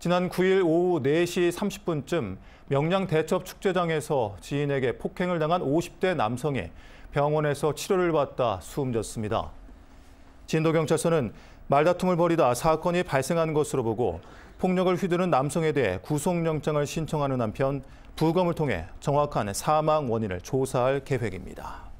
지난 9일 오후 4시 30분쯤 명량 대첩축제장에서 지인에게 폭행을 당한 50대 남성이 병원에서 치료를 받다 숨졌습니다. 진도경찰서는 말다툼을 벌이다 사건이 발생한 것으로 보고 폭력을 휘두른 남성에 대해 구속영장을 신청하는 한편 부검을 통해 정확한 사망 원인을 조사할 계획입니다.